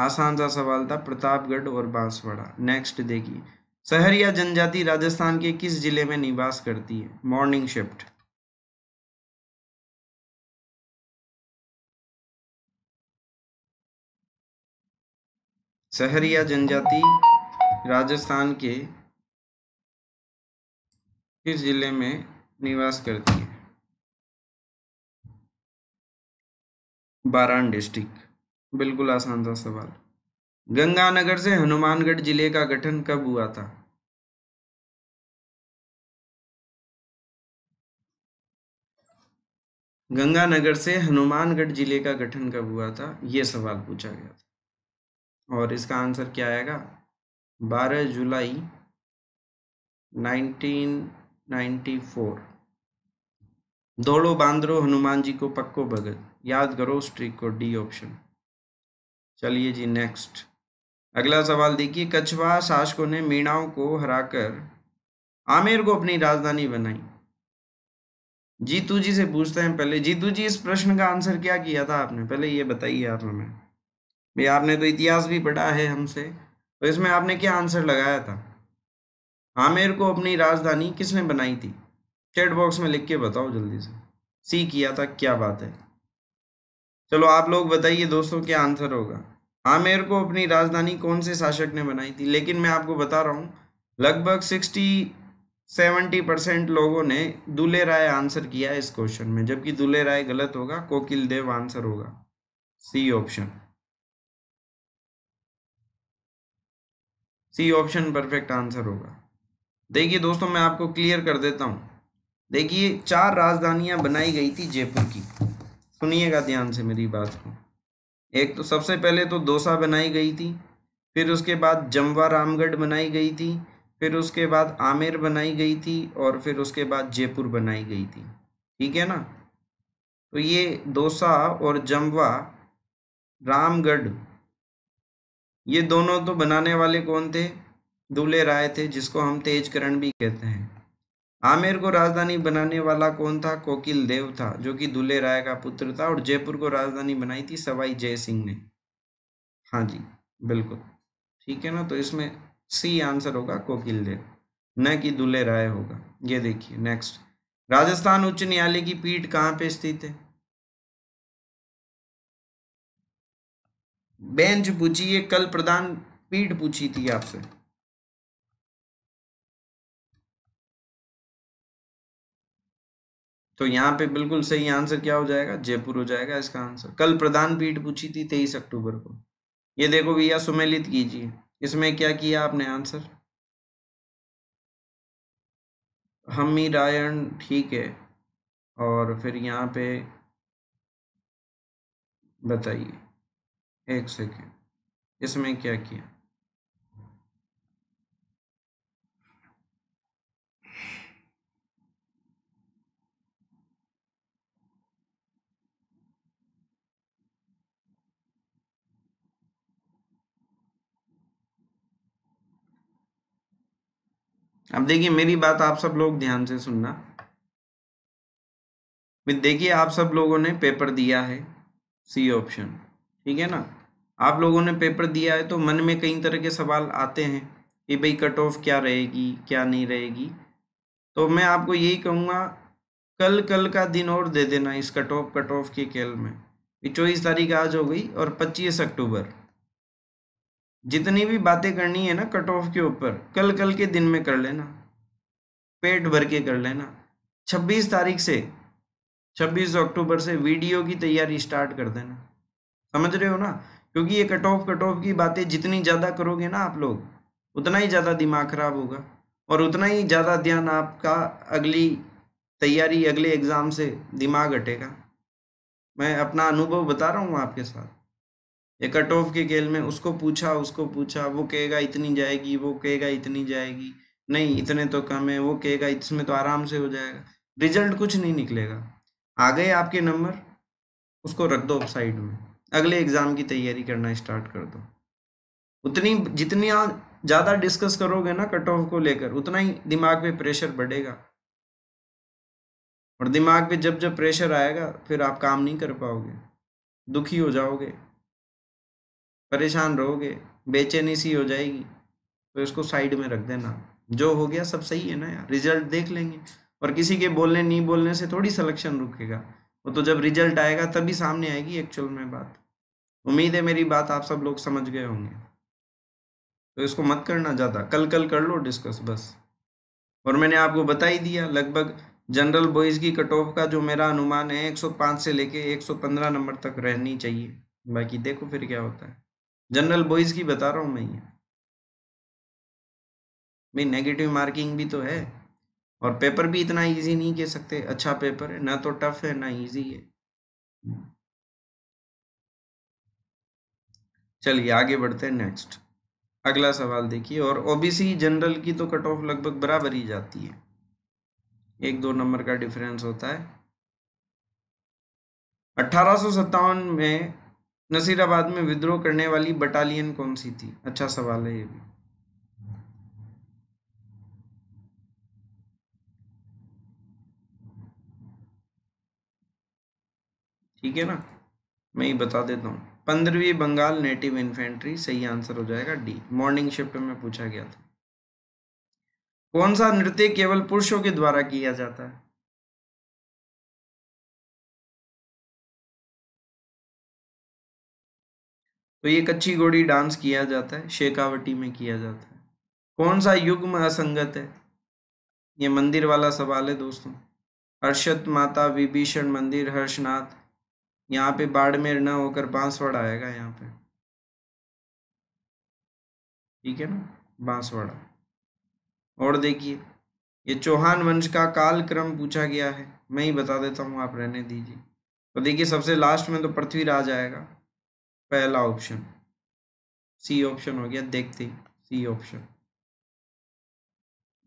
आसान सा सवाल था प्रतापगढ़ और बांसवाड़ा नेक्स्ट देखिए शहर या जनजाति राजस्थान के किस जिले में निवास करती है मॉर्निंग शिफ्ट शहर या जनजाति राजस्थान के किस जिले में निवास करती है बारान डिस्ट्रिक्ट बिल्कुल आसान सा सवाल गंगानगर से हनुमानगढ़ जिले का गठन कब हुआ था गंगानगर से हनुमानगढ़ जिले का गठन कब हुआ था ये सवाल पूछा गया था और इसका आंसर क्या आएगा 12 जुलाई 1994 दौड़ो बांद्रो हनुमान जी को पक्को भगत याद करो स्ट्रीक को डी ऑप्शन चलिए जी नेक्स्ट अगला सवाल देखिए कछवा शासकों ने मीणाओं को हराकर आमेर को अपनी राजधानी बनाई जीतू जी से पूछते हैं पहले जीतू जी इस प्रश्न का आंसर क्या किया था आपने पहले ये बताइए आप हमें भाई आपने तो इतिहास भी पढ़ा है हमसे तो इसमें आपने क्या आंसर लगाया था आमेर को अपनी राजधानी किसने बनाई थी चैट बॉक्स में लिख के बताओ जल्दी से सी किया था क्या बात है चलो आप लोग बताइए दोस्तों क्या आंसर होगा आमेर हाँ, को अपनी राजधानी कौन से शासक ने बनाई थी लेकिन मैं आपको बता रहा हूँ लगभग सिक्सटी सेवेंटी परसेंट लोगों ने दूल्हे राय आंसर किया इस क्वेश्चन में जबकि दूल्हे राय गलत होगा कोकिल देव आंसर होगा C option C option perfect answer होगा देखिए दोस्तों मैं आपको क्लियर कर देता हूँ देखिए चार राजधानियाँ बनाई गई थी जयपुर की सुनिएगा ध्यान से मेरी बात को एक तो सबसे पहले तो दोसा बनाई गई थी फिर उसके बाद जमवा रामगढ़ बनाई गई थी फिर उसके बाद आमेर बनाई गई थी और फिर उसके बाद जयपुर बनाई गई थी ठीक है ना तो ये दोसा और जमवा रामगढ़ ये दोनों तो बनाने वाले कौन थे दूल्हे राय थे जिसको हम तेज करण भी कहते हैं आमेर को राजधानी बनाने वाला कौन था कोकिल देव था जो कि दूल्हे राय का पुत्र था और जयपुर को राजधानी बनाई थी सवाई जय सिंह ने हाँ जी बिल्कुल ठीक है ना तो इसमें सी आंसर होगा कोकिल देव न कि दूल्हे राय होगा ये देखिए नेक्स्ट राजस्थान उच्च न्यायालय की पीठ कहाँ पे स्थित है बेंच पूछी ये कल प्रधान पीठ पूछी थी आपसे तो यहाँ पे बिल्कुल सही आंसर क्या हो जाएगा जयपुर हो जाएगा इसका आंसर कल प्रधान पीठ पूछी थी तेईस अक्टूबर को ये देखो भैया सुमेलित कीजिए इसमें क्या किया आपने आंसर हमी रायण ठीक है और फिर यहाँ पे बताइए एक सेकेंड इसमें क्या किया अब देखिए मेरी बात आप सब लोग ध्यान से सुनना देखिए आप सब लोगों ने पेपर दिया है सी ऑप्शन ठीक है ना आप लोगों ने पेपर दिया है तो मन में कई तरह के सवाल आते हैं कि भाई कट ऑफ क्या रहेगी क्या नहीं रहेगी तो मैं आपको यही कहूँगा कल कल का दिन और दे देना इस कट ऑफ कट ऑफ के खेल में चौबीस तारीख आज हो गई और पच्चीस अक्टूबर जितनी भी बातें करनी है ना कट ऑफ के ऊपर कल कल के दिन में कर लेना पेट भर के कर लेना 26 तारीख से 26 अक्टूबर से वीडियो की तैयारी स्टार्ट कर देना समझ रहे हो ना क्योंकि ये कट ऑफ कट ऑफ की बातें जितनी ज़्यादा करोगे ना आप लोग उतना ही ज़्यादा दिमाग खराब होगा और उतना ही ज़्यादा ध्यान आपका अगली तैयारी अगले एग्ज़ाम से दिमाग हटेगा मैं अपना अनुभव बता रहा हूँ आपके साथ या कट ऑफ के खेल में उसको पूछा उसको पूछा वो कहेगा इतनी जाएगी वो कहेगा इतनी जाएगी नहीं इतने तो कम है वो कहेगा इसमें तो आराम से हो जाएगा रिजल्ट कुछ नहीं निकलेगा आ गए आपके नंबर उसको रख दो साइड में अगले एग्ज़ाम की तैयारी करना स्टार्ट कर दो उतनी जितनी ज़्यादा डिस्कस करोगे ना कट ऑफ को लेकर उतना ही दिमाग पे प्रेशर बढ़ेगा और दिमाग पे जब जब प्रेशर आएगा फिर आप काम नहीं कर पाओगे दुखी हो जाओगे परेशान रहोगे बेचैनी सी हो जाएगी तो इसको साइड में रख देना जो हो गया सब सही है ना यार रिजल्ट देख लेंगे और किसी के बोलने नहीं बोलने से थोड़ी सिलेक्शन रुकेगा वो तो जब रिजल्ट आएगा तभी सामने आएगी एक्चुअल में बात उम्मीद है मेरी बात आप सब लोग समझ गए होंगे तो इसको मत करना ज़्यादा कल कल कर लो डिस्कस बस और मैंने आपको बता ही दिया लगभग जनरल बॉयज़ की कट ऑफ का जो मेरा अनुमान है 105 से लेके 115 नंबर तक रहनी चाहिए बाकी देखो फिर क्या होता है जनरल बॉयज की बता रहा हूं मैं ये भाई नेगेटिव मार्किंग भी तो है और पेपर भी इतना इजी नहीं कह सकते अच्छा पेपर है ना तो टफ है ना इजी है चलिए आगे बढ़ते हैं नेक्स्ट अगला सवाल देखिए और ओबीसी जनरल की तो कट ऑफ लगभग बराबर ही जाती है एक दो नंबर का डिफरेंस होता है अठारह में नसीराबाद में विद्रोह करने वाली बटालियन कौन सी थी अच्छा सवाल है ये भी ठीक है ना मैं ही बता देता हूँ पंद्रहवीं बंगाल नेटिव इन्फेंट्री सही आंसर हो जाएगा डी मॉर्निंग शिफ्ट में पूछा गया था कौन सा नृत्य केवल पुरुषों के द्वारा किया जाता है तो ये कच्ची घोड़ी डांस किया जाता है शेखावटी में किया जाता है कौन सा युग्म असंगत है ये मंदिर वाला सवाल है दोस्तों हर्षत माता विभीषण मंदिर हर्षनाथ यहाँ पे बाड़मेर न होकर बांसवाड़ा आएगा यहाँ पे ठीक है ना बांसवाड़ा और देखिए ये चौहान वंश का काल क्रम पूछा गया है मैं ही बता देता हूँ आप रहने दीजिए तो देखिए सबसे लास्ट में तो पृथ्वीराज आएगा पहला ऑप्शन सी ऑप्शन हो गया देखते सी ऑप्शन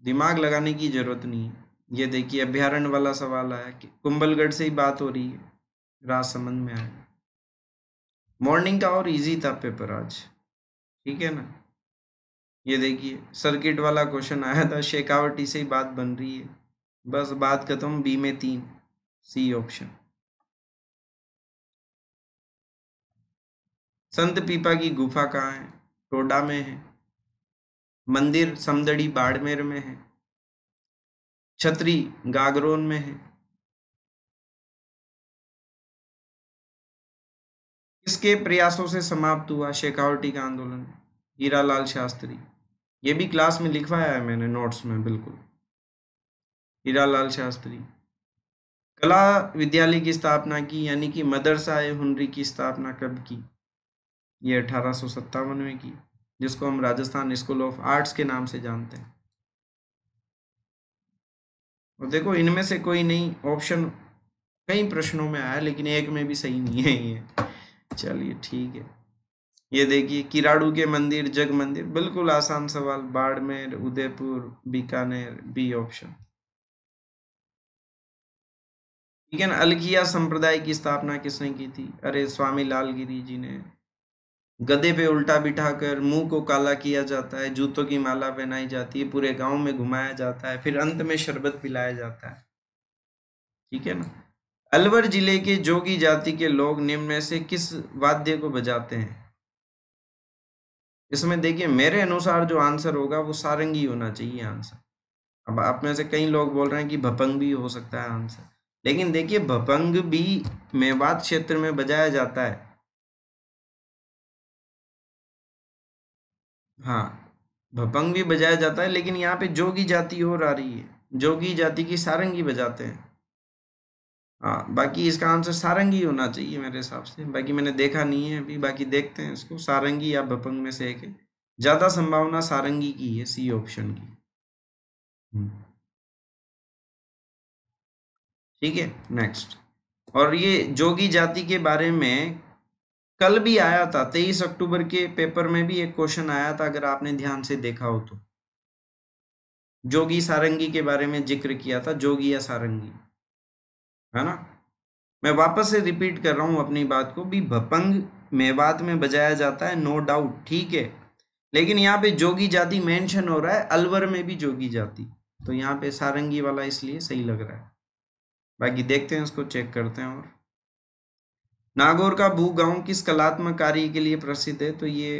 दिमाग लगाने की जरूरत नहीं है ये देखिए अभ्यारण वाला सवाल आया कि कुंभलगढ़ से ही बात हो रही है रात में आया मॉर्निंग का और इजी था पेपर आज ठीक है ना ये देखिए सर्किट वाला क्वेश्चन आया था शेखावटी से ही बात बन रही है बस बात खत्म बी में तीन सी ऑप्शन संत पीपा की गुफा कहाँ है टोडा में है मंदिर समदड़ी बाड़मेर में है छतरी गागरोन में है किसके प्रयासों से समाप्त हुआ शेखावटी का आंदोलन हीरालाल शास्त्री ये भी क्लास में लिखवाया है मैंने नोट्स में बिल्कुल हीरालाल शास्त्री कला विद्यालय की स्थापना की यानी कि मदरसा हुनरी की स्थापना कब की ये अठारह में की जिसको हम राजस्थान स्कूल ऑफ आर्ट्स के नाम से जानते हैं और देखो इनमें से कोई नहीं ऑप्शन कई प्रश्नों में आया लेकिन एक में भी सही नहीं है ये चलिए ठीक है ये देखिए किराड़ू के मंदिर जग मंदिर बिल्कुल आसान सवाल बाड़मेर उदयपुर बीकानेर बी ऑप्शन ठीक है ना अलखिया संप्रदाय की स्थापना किसने की थी अरे स्वामी लालगिरी जी ने गधे पे उल्टा बिठाकर मुंह को काला किया जाता है जूतों की माला पहनाई जाती है पूरे गांव में घुमाया जाता है फिर अंत में शरबत पिलाया जाता है ठीक है ना अलवर जिले के जोगी जाति के लोग निम्न में से किस वाद्य को बजाते हैं इसमें देखिए मेरे अनुसार जो आंसर होगा वो सारंगी होना चाहिए आंसर अब आप में से कई लोग बोल रहे हैं कि भपंग भी हो सकता है आंसर लेकिन देखिए भपंग भी मेवात क्षेत्र में बजाया जाता है हाँ भपंग भी बजाया जाता है लेकिन यहाँ पे जोगी जाति और आ रही है जोगी जाति की सारंगी बजाते हैं हाँ बाकी इसका आंसर सारंगी होना चाहिए मेरे हिसाब से बाकी मैंने देखा नहीं है अभी बाकी देखते हैं इसको सारंगी या भपंग में से एक है ज़्यादा संभावना सारंगी की है सी ऑप्शन की हम्म। ठीक है नेक्स्ट और ये जोगी जाति के बारे में कल भी आया था तेईस अक्टूबर के पेपर में भी एक क्वेश्चन आया था अगर आपने ध्यान से देखा हो तो जोगी सारंगी के बारे में जिक्र किया था जोगी या सारंगी है ना मैं वापस से रिपीट कर रहा हूँ अपनी बात को भी भपंग मेवात में बजाया जाता है नो डाउट ठीक है लेकिन यहाँ पे जोगी जाति मेंशन हो रहा है अलवर में भी जोगी जाति तो यहाँ पे सारंगी वाला इसलिए सही लग रहा है बाकी देखते हैं इसको चेक करते हैं और नागौर का भू गांव किस कलात्मक कार्य के लिए प्रसिद्ध है तो ये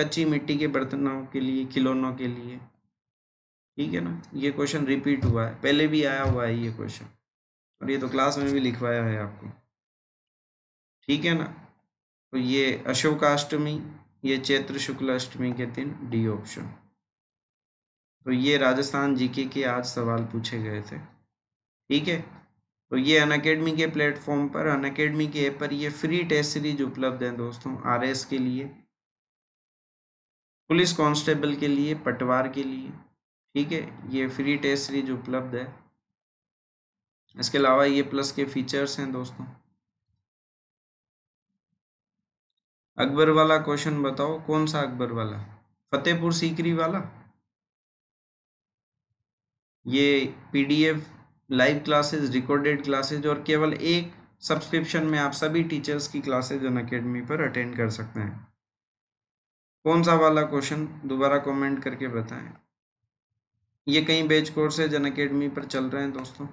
कच्ची मिट्टी के बर्तनों के लिए खिलौनों के लिए ठीक है ना ये क्वेश्चन रिपीट हुआ है पहले भी आया हुआ है ये क्वेश्चन और ये तो क्लास में भी लिखवाया है आपको ठीक है ना तो ये अशोकाष्टमी ये चैत्र शुक्ल अष्टमी के दिन डी ऑप्शन तो ये राजस्थान जीके के आज सवाल पूछे गए थे ठीक है तो ये अन अकेडमी के प्लेटफॉर्म पर अन के ऐप पर ये फ्री टेस्ट सीरीज उपलब्ध है दोस्तों आर के लिए पुलिस कांस्टेबल के लिए पटवार के लिए ठीक है ये फ्री टेस्ट सीरीज उपलब्ध है इसके अलावा ये प्लस के फीचर्स हैं दोस्तों अकबर वाला क्वेश्चन बताओ कौन सा अकबर वाला फतेहपुर सीकरी वाला ये PDF live classes recorded classes और केवल एक सब्सक्रिप्शन में आप सभी टीचर्स की क्लासेज अन अकेडमी पर अटेंड कर सकते हैं कौन सा वाला क्वेश्चन दोबारा कमेंट करके बताएं ये कई कोर्स कोर्सेज जन अकेडमी पर चल रहे हैं दोस्तों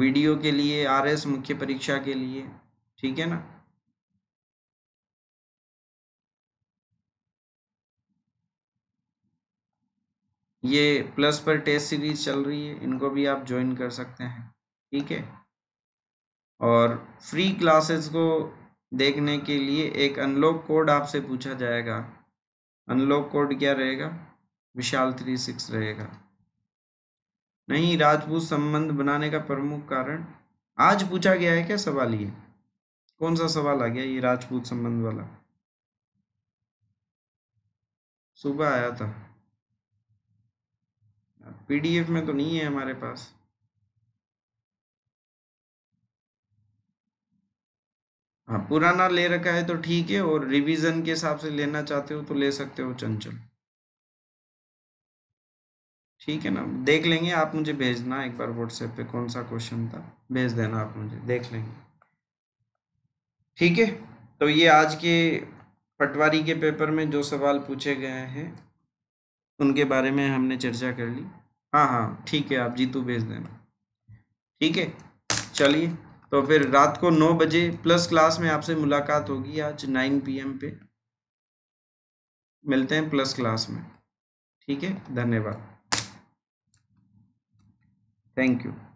वीडियो के लिए आरएस मुख्य परीक्षा के लिए ठीक है ना ये प्लस पर टेस्ट सीरीज चल रही है इनको भी आप ज्वाइन कर सकते हैं ठीक है और फ्री क्लासेस को देखने के लिए एक अनलॉक कोड आपसे पूछा जाएगा अनलॉक कोड क्या रहेगा विशाल थ्री सिक्स रहेगा नहीं राजपूत संबंध बनाने का प्रमुख कारण आज पूछा गया है क्या सवाल ये कौन सा सवाल आ गया ये राजपूत संबंध वाला सुबह आया था पीडीएफ में तो नहीं है हमारे पास हाँ पुराना ले रखा है तो ठीक है और रिवीजन के हिसाब से लेना चाहते हो तो ले सकते हो चंचल ठीक है ना देख लेंगे आप मुझे भेजना एक बार व्हाट्सएप पे कौन सा क्वेश्चन था भेज देना आप मुझे देख लेंगे ठीक है तो ये आज के पटवारी के पेपर में जो सवाल पूछे गए हैं उनके बारे में हमने चर्चा कर ली हाँ हाँ ठीक है आप जीतू भेज देना ठीक है चलिए तो फिर रात को नौ बजे प्लस क्लास में आपसे मुलाकात होगी आज नाइन पीएम पे मिलते हैं प्लस क्लास में ठीक है धन्यवाद थैंक यू